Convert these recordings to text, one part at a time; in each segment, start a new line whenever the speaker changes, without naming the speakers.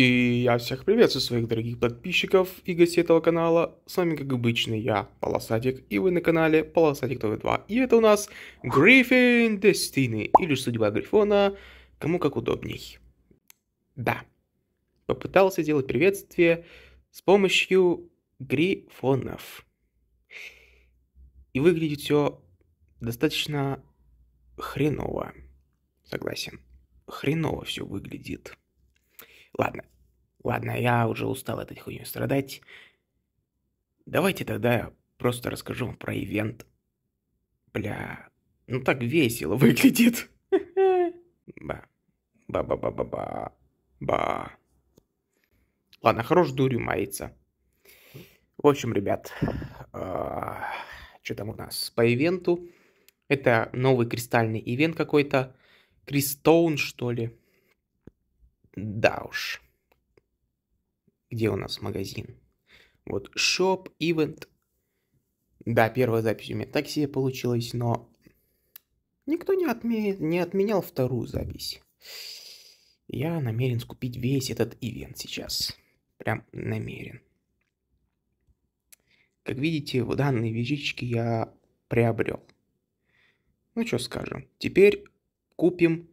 И я всех приветствую своих дорогих подписчиков и гостей этого канала. С вами, как обычно, я, Полосатик, и вы на канале Полосатик ТВ2. И это у нас Гриффин Дестины, или Судьба Грифона, кому как удобней. Да, попытался делать приветствие с помощью грифонов. И выглядит все достаточно хреново. Согласен. Хреново все выглядит. Ладно, ладно, я уже устал этой хуйней страдать. Давайте тогда я просто расскажу вам про ивент. Бля, ну так весело выглядит. Ба. Ба-ба-ба-ба-ба. Ба. Ладно, хорош дурью мается. В общем, ребят, а, что там у нас по ивенту? Это новый кристальный ивент какой-то. Кристоун, что ли? Да уж. Где у нас магазин? Вот Shop Event. Да, первая запись у меня так себе получилась, но никто не, отме... не отменял вторую запись. Я намерен скупить весь этот ивент сейчас. Прям намерен. Как видите, в данной вещички я приобрел. Ну что скажем, теперь купим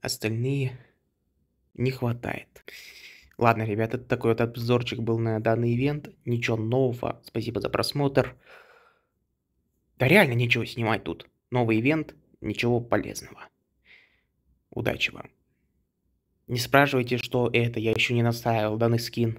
остальные не хватает. Ладно, ребята, такой вот обзорчик был на данный ивент. Ничего нового. Спасибо за просмотр. Да реально нечего снимать тут. Новый ивент, ничего полезного. Удачи вам. Не спрашивайте, что это, я еще не наставил данный скин.